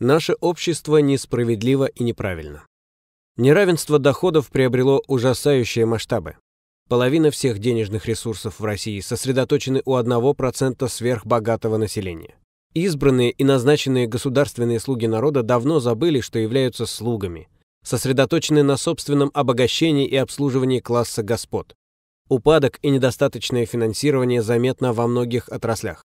Наше общество несправедливо и неправильно. Неравенство доходов приобрело ужасающие масштабы. Половина всех денежных ресурсов в России сосредоточены у 1% сверхбогатого населения. Избранные и назначенные государственные слуги народа давно забыли, что являются слугами, сосредоточены на собственном обогащении и обслуживании класса господ. Упадок и недостаточное финансирование заметно во многих отраслях.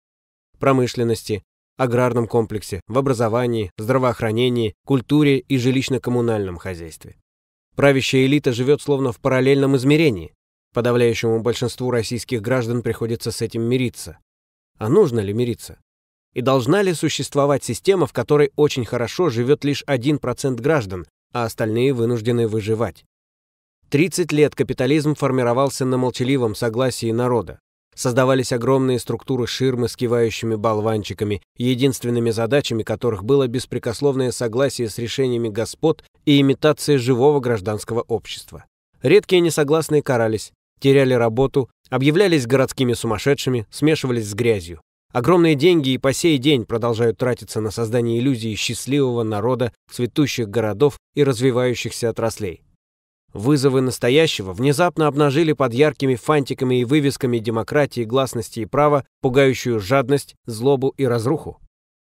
Промышленности, аграрном комплексе, в образовании, здравоохранении, культуре и жилищно-коммунальном хозяйстве. Правящая элита живет словно в параллельном измерении. Подавляющему большинству российских граждан приходится с этим мириться. А нужно ли мириться? И должна ли существовать система, в которой очень хорошо живет лишь 1% граждан, а остальные вынуждены выживать? 30 лет капитализм формировался на молчаливом согласии народа, Создавались огромные структуры ширмы с кивающими болванчиками, единственными задачами которых было беспрекословное согласие с решениями господ и имитация живого гражданского общества. Редкие несогласные карались, теряли работу, объявлялись городскими сумасшедшими, смешивались с грязью. Огромные деньги и по сей день продолжают тратиться на создание иллюзии счастливого народа, цветущих городов и развивающихся отраслей. Вызовы настоящего внезапно обнажили под яркими фантиками и вывесками демократии, гласности и права пугающую жадность, злобу и разруху.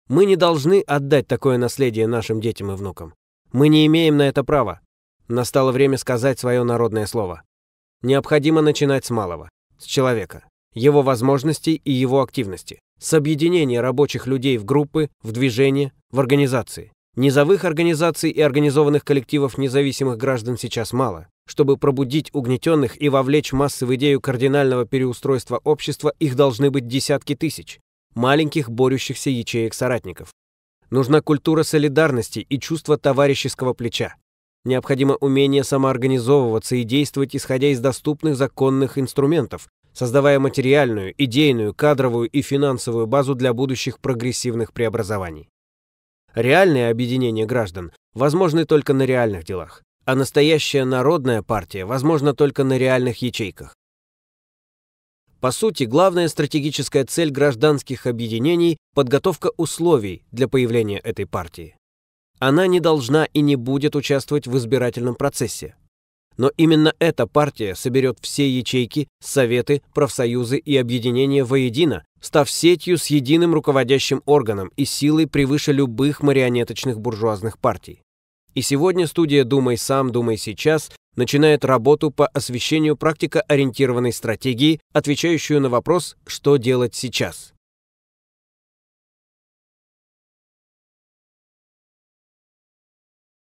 Мы не должны отдать такое наследие нашим детям и внукам. Мы не имеем на это права. Настало время сказать свое народное слово. Необходимо начинать с малого, с человека, его возможностей и его активности, с объединения рабочих людей в группы, в движения, в организации. Низовых организаций и организованных коллективов независимых граждан сейчас мало. Чтобы пробудить угнетенных и вовлечь массы в идею кардинального переустройства общества, их должны быть десятки тысяч. Маленьких борющихся ячеек соратников. Нужна культура солидарности и чувство товарищеского плеча. Необходимо умение самоорганизовываться и действовать, исходя из доступных законных инструментов, создавая материальную, идейную, кадровую и финансовую базу для будущих прогрессивных преобразований. Реальное объединение граждан возможно только на реальных делах, а настоящая народная партия возможна только на реальных ячейках. По сути, главная стратегическая цель гражданских объединений – подготовка условий для появления этой партии. Она не должна и не будет участвовать в избирательном процессе, но именно эта партия соберет все ячейки, советы, профсоюзы и объединения воедино, став сетью с единым руководящим органом и силой превыше любых марионеточных буржуазных партий. И сегодня студия «Думай сам, думай сейчас» начинает работу по освещению практикоориентированной стратегии, отвечающую на вопрос «Что делать сейчас?».